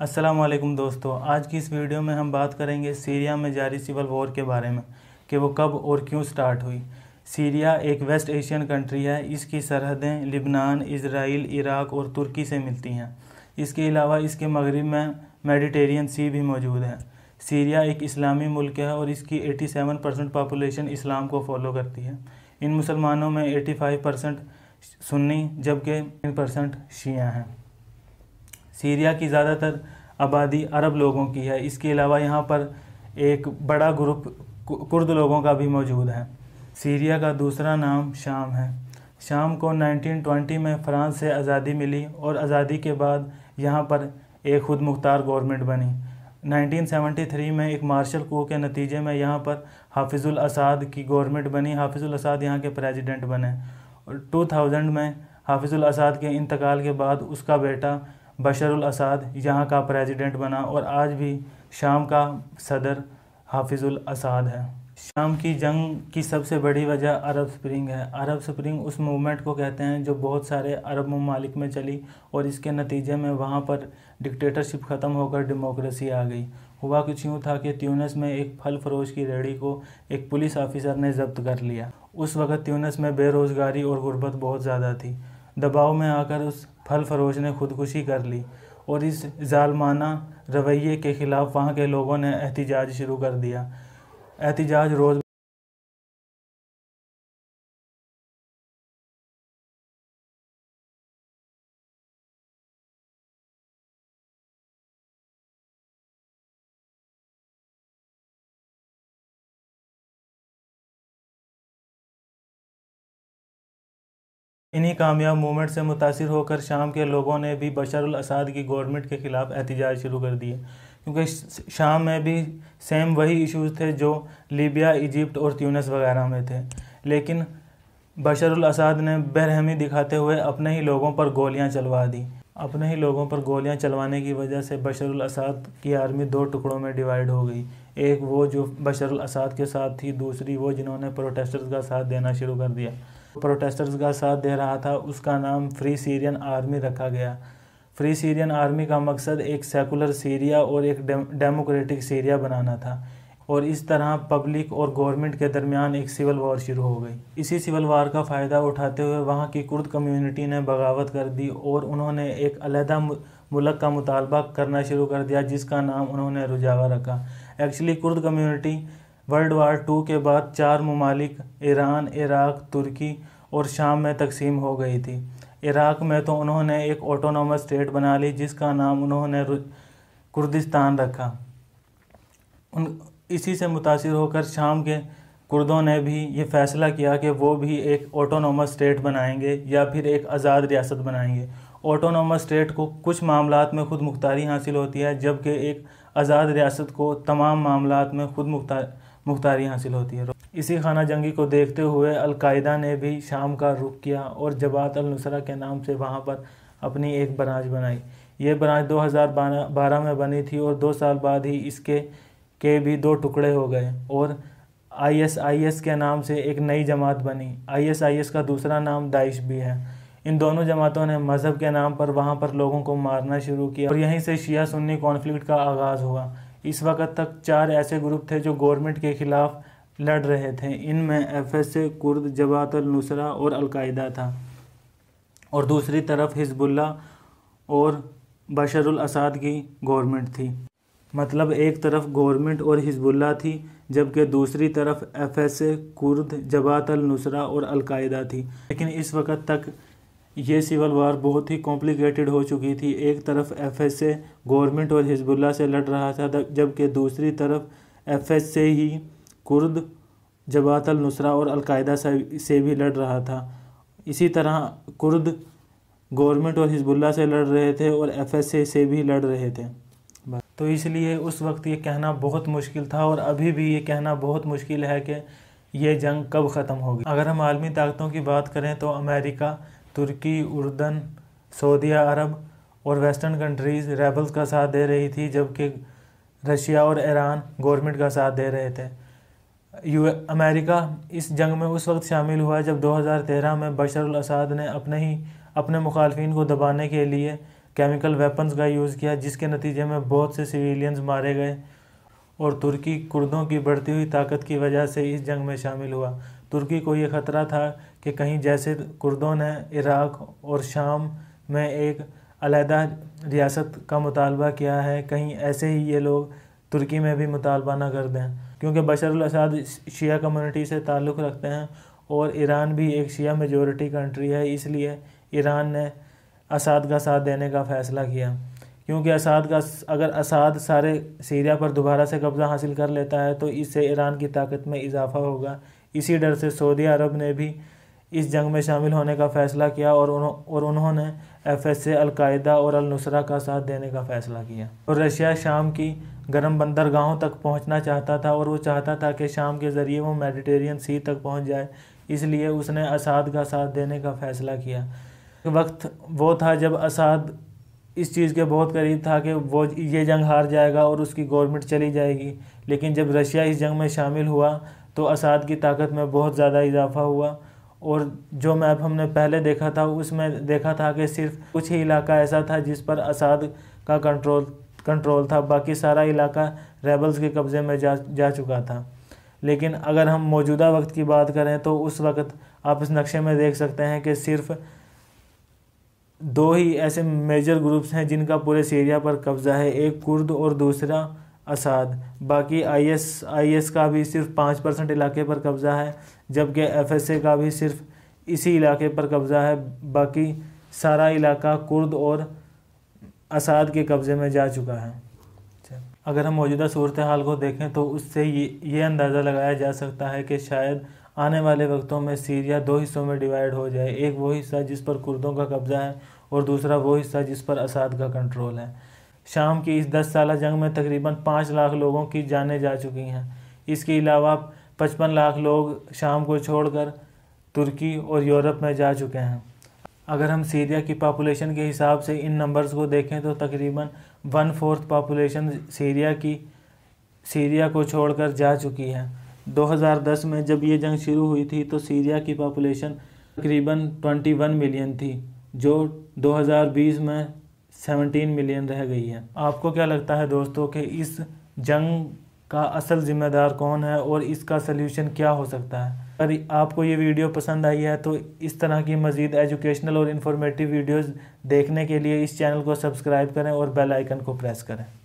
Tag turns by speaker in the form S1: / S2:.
S1: असलम दोस्तों आज की इस वीडियो में हम बात करेंगे सीरिया में जारी सिविल वॉर के बारे में कि वो कब और क्यों स्टार्ट हुई सीरिया एक वेस्ट एशियन कंट्री है इसकी सरहदें लिबनान इसराइल इराक और तुर्की से मिलती हैं इसके अलावा इसके मगरब में मेडिटेरियन सी भी मौजूद है सीरिया एक इस्लामी मुल्क है और इसकी 87 परसेंट पापुलेशन इस्लाम को फॉलो करती है इन मुसलमानों में 85 परसेंट सुन्नी जबकि 3 परसेंट शिया हैं सीरिया की ज़्यादातर आबादी अरब लोगों की है इसके अलावा यहाँ पर एक बड़ा ग्रुप कुर्द लोगों का भी मौजूद है सीरिया का दूसरा नाम शाम है शाम को 1920 में फ़्रांस से आज़ादी मिली और आज़ादी के बाद यहाँ पर एक खुद मुख्तार गवर्नमेंट बनी 1973 में एक मार्शल को के नतीजे में यहाँ पर हाफिजुल असाद की गवर्नमेंट बनी हाफिजुल असाद यहाँ के प्रेसिडेंट बने और 2000 में हाफिजुल असाद के इंतकाल के बाद उसका बेटा बशरुल असाद यहाँ का प्रेसिडेंट बना और आज भी शाम का सदर हाफिजुल असाद है शाम की जंग की सबसे बड़ी वजह अरब स्प्रिंग है अरब स्प्रिंग उस मूवमेंट को कहते हैं जो बहुत सारे अरब ममालिक में चली और इसके नतीजे में वहाँ पर डिक्टेटरशिप ख़त्म होकर डेमोक्रेसी आ गई हुआ कुछ यूँ था कि ट्यूनस में एक फल फरोश की रेडी को एक पुलिस ऑफिसर ने जब्त कर लिया उस वक़्त त्यूनस में बेरोज़गारी और गुर्बत बहुत ज़्यादा थी दबाव में आकर उस फल फरोश ने खुदकुशी कर ली और इस जालमाना रवैये के ख़िलाफ़ वहाँ के लोगों ने एहतजाज शुरू कर दिया एहतजाज रोज़ इन्हीं कामयाब मूवमेंट से मुतासर होकर शाम के लोगों ने भी बशर असाद की गवर्नमेंट के ख़िलाफ़ एहतजाज शुरू कर दिए क्योंकि शाम में भी सेम वही इश्यूज़ थे जो लीबिया इजिप्ट और ट्यूनस वगैरह में थे लेकिन बशर असाद ने बेरहमी दिखाते हुए अपने ही लोगों पर गोलियां चलवा दी अपने ही लोगों पर गोलियां चलवाने की वजह से बशर असाद की आर्मी दो टुकड़ों में डिवाइड हो गई एक वो जो बशर असाद के साथ थी दूसरी वो जिन्होंने प्रोटेस्टर्स का साथ देना शुरू कर दिया प्रोटेस्टर्स का साथ दे रहा था उसका नाम फ्री सीरियन आर्मी रखा गया फ्री सीरियन आर्मी का मकसद एक सेकुलर सीरिया और एक डेमोक्रेटिक सीरिया बनाना था और इस तरह पब्लिक और गवर्नमेंट के दरमियान एक सिविल वॉर शुरू हो गई इसी सिविल वार का फ़ायदा उठाते हुए वहाँ की कुर्द कम्युनिटी ने बगावत कर दी और उन्होंने एक अलहदा मुलक का मुतालबा करना शुरू कर दिया जिसका नाम उन्होंने रुझावा रखा actually Kurd community world war two के बाद चार ममालिक ईरान इराक तुर्की और शाम में तकसीम हो गई थी इराक में तो उन्होंने एक ऑटोनोमस स्टेट बना ली जिसका नाम उन्होंने कुर्दिस्तान रखा उन इसी से मुतासर होकर शाम के कुर्दों ने भी ये फैसला किया कि वो भी एक ऑटोनोमस स्टेट बनाएंगे या फिर एक आज़ाद रियासत बनाएंगे ऑटोनोमस स्टेट को कुछ मामला में खुद मुख्तारी हासिल होती है जबकि एक आज़ाद रियासत को तमाम मामला में खुद मुख्तार मुख्तारी हासिल होती है इसी खाना जंगी को देखते हुए अलकायदा ने भी शाम का रुख किया और जबात नुसरा के नाम से वहाँ पर अपनी एक ब्रांच बनाई ये ब्रांच 2012 में बनी थी और दो साल बाद ही इसके के भी दो टुकड़े हो गए और आईएसआईएस के नाम से एक नई जमात बनी आईएसआईएस का दूसरा नाम दाइश भी है इन दोनों जमातों ने मज़हब के नाम पर वहाँ पर लोगों को मारना शुरू किया और यहीं से शिया सुन्नी कॉन्फ्लिक्ट का आगाज़ हुआ इस वक्त तक चार ऐसे ग्रुप थे जो गवर्नमेंट के खिलाफ लड़ रहे थे इनमें F S A Kurd Jabhat Nusra और अलकायदा था और दूसरी तरफ हिजबुल्ला और बशरुल असाद की गवर्नमेंट थी मतलब एक तरफ गवर्नमेंट और हिजबुल्ला थी जबकि दूसरी तरफ F S A Kurd Jabhat Nusra और अलकायदा थी लेकिन इस वक्त तक ये सिविल वार बहुत ही कॉम्प्लिकेटेड हो चुकी थी एक तरफ एफ एस ए गवर्नमेंट और हिजबुल्ला से लड़ रहा था जबकि दूसरी तरफ एफ एस से ही कुर्द जबात अल नुसरा और अलकायदा से भी लड़ रहा था इसी तरह कुर्द गवर्नमेंट और हिजबुल्ला से लड़ रहे थे और एफ एस से भी लड़ रहे थे तो इसलिए उस वक्त ये कहना बहुत मुश्किल था और अभी भी ये कहना बहुत मुश्किल है कि ये जंग कब ख़त्म होगी अगर हम आलमी ताकतों की बात करें तो अमेरिका तुर्की उर्दन सऊदी अरब और वेस्टर्न कंट्रीज़ रेबल्स का साथ दे रही थी जबकि रशिया और ईरान गवर्नमेंट का साथ दे रहे थे यू अमेरिका इस जंग में उस वक्त शामिल हुआ जब 2013 में बशर असाद ने अपने ही अपने मुखालफन को दबाने के लिए केमिकल वेपन्स का यूज़ किया जिसके नतीजे में बहुत से सिविलियंस मारे गए और तुर्की कुर्दों की बढ़ती हुई ताकत की वजह से इस जंग में शामिल हुआ तुर्की को ये ख़तरा था कि कहीं जैसे कुर्दों ने इराक़ और शाम में एक अलहदा रियासत का मुतालबा किया है कहीं ऐसे ही ये लोग तुर्की में भी मुतालबा ना कर दें क्योंकि बशर असाद शिया कम्युनिटी से ताल्लुक़ रखते हैं और ईरान भी एक शिया मेजोरिटी कंट्री है इसलिए ईरान ने असाद का साथ देने का फ़ैसला किया क्योंकि असाद का अगर असाद सारे सीरिया पर दोबारा से कब्ज़ा हासिल कर लेता है तो इससे ईरान की ताकत में इजाफा होगा इसी डर से सऊदी अरब ने भी इस जंग में शामिल होने का फ़ैसला किया और उन्हों और उन्होंने एफ एस ए अलकायदा और अलनुसरा का साथ देने का फ़ैसला किया और रशिया शाम की गर्म बंदरगाहों तक पहुंचना चाहता था और वो चाहता था कि शाम के ज़रिए वो मेडिटेरियन सी तक पहुंच जाए इसलिए उसने असाद का साथ देने का फ़ैसला किया वक्त वो था जब असाद इस चीज़ के बहुत करीब था कि वो ये जंग हार जाएगा और उसकी गवर्नमेंट चली जाएगी लेकिन जब रशिया इस जंग में शामिल हुआ तो असाद की ताकत में बहुत ज़्यादा इजाफा हुआ और जो मैप हमने पहले देखा था उसमें देखा था कि सिर्फ कुछ ही इलाका ऐसा था जिस पर असाद का कंट्रोल कंट्रोल था बाकी सारा इलाका रेबल्स के कब्ज़े में जा जा चुका था लेकिन अगर हम मौजूदा वक्त की बात करें तो उस वक्त आप इस नक्शे में देख सकते हैं कि सिर्फ दो ही ऐसे मेजर ग्रुप्स हैं जिनका पूरे सीरिया पर कब्ज़ा है एक कुर्द और दूसरा असाद बाकी एस का भी सिर्फ पाँच परसेंट इलाके पर कब्ज़ा है जबकि एफएसए का भी सिर्फ इसी इलाके पर कब्ज़ा है बाकी सारा इलाका कुर्द और असाद के कब्ज़े में जा चुका है
S2: अच्छा,
S1: अगर हम मौजूदा सूरत हाल को देखें तो उससे ये ये अंदाज़ा लगाया जा सकता है कि शायद आने वाले वक्तों में सीरिया दो हिस्सों में डिवाइड हो जाए एक वो हिस्सा जिस पर कुर्दों का कब्ज़ा है और दूसरा वो हिस्सा जिस पर असाद का कंट्रोल है शाम की इस दस साल जंग में तकरीबन पाँच लाख लोगों की जानें जा चुकी हैं इसके अलावा पचपन लाख लोग शाम को छोड़कर तुर्की और यूरोप में जा चुके हैं अगर हम सीरिया की पापुलेशन के हिसाब से इन नंबर्स को देखें तो तकरीबन वन फोर्थ पापुलेशन सीरिया की सीरिया को छोड़कर जा चुकी है 2010 में जब ये जंग शुरू हुई थी तो सीरिया की पापुलेशन तकरीबन 21 मिलियन थी जो 2020 में सेवनटीन मिलियन रह गई है आपको क्या लगता है दोस्तों कि इस जंग का असल ज़िम्मेदार कौन है और इसका सल्यूशन क्या हो सकता है अगर आपको ये वीडियो पसंद आई है तो इस तरह की मज़ीद एजुकेशनल और इन्फॉर्मेटिव वीडियोस देखने के लिए इस चैनल को सब्सक्राइब करें और बेल आइकन को प्रेस करें